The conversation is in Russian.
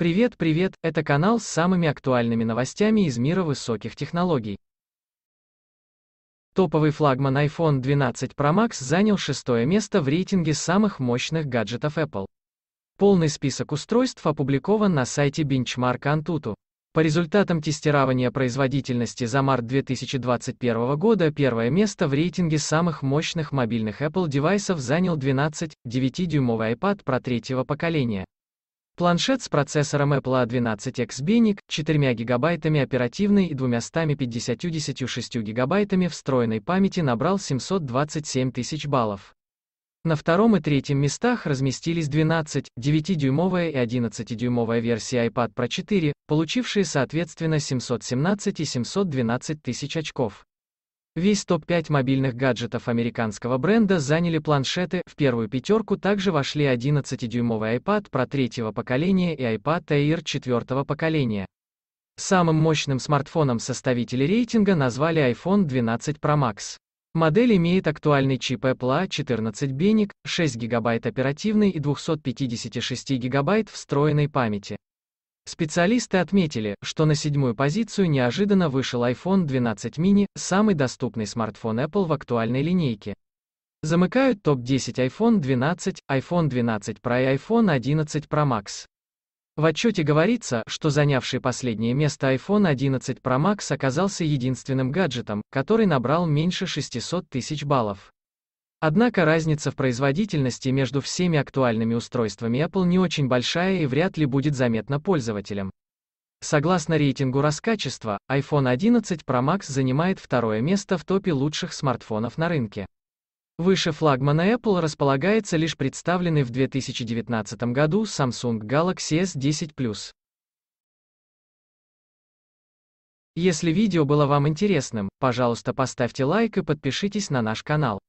Привет, привет, это канал с самыми актуальными новостями из мира высоких технологий. Топовый флагман iPhone 12 Pro Max занял шестое место в рейтинге самых мощных гаджетов Apple. Полный список устройств опубликован на сайте Benchmark Antutu. По результатам тестирования производительности за март 2021 года первое место в рейтинге самых мощных мобильных Apple девайсов занял 12,9-дюймовый iPad про третьего поколения. Планшет с процессором Apple A12 X Bionic, 4 ГБ оперативной и 256 ГБ встроенной памяти набрал 727 тысяч баллов. На втором и третьем местах разместились 12, 9-дюймовая и 11-дюймовая версии iPad Pro 4, получившие соответственно 717 и 712 тысяч очков. Весь топ-5 мобильных гаджетов американского бренда заняли планшеты, в первую пятерку также вошли 11-дюймовый iPad Pro третьего поколения и iPad Air четвертого поколения. Самым мощным смартфоном составители рейтинга назвали iPhone 12 Pro Max. Модель имеет актуальный чип Apple A14 Bienic, 6 ГБ оперативной и 256 ГБ встроенной памяти. Специалисты отметили, что на седьмую позицию неожиданно вышел iPhone 12 mini, самый доступный смартфон Apple в актуальной линейке. Замыкают топ-10 iPhone 12, iPhone 12 Pro и iPhone 11 Pro Max. В отчете говорится, что занявший последнее место iPhone 11 Pro Max оказался единственным гаджетом, который набрал меньше 600 тысяч баллов. Однако разница в производительности между всеми актуальными устройствами Apple не очень большая и вряд ли будет заметна пользователям. Согласно рейтингу раскачества, iPhone 11 Pro Max занимает второе место в топе лучших смартфонов на рынке. Выше флагмана Apple располагается лишь представленный в 2019 году Samsung Galaxy S10 Plus. Если видео было вам интересным, пожалуйста поставьте лайк и подпишитесь на наш канал.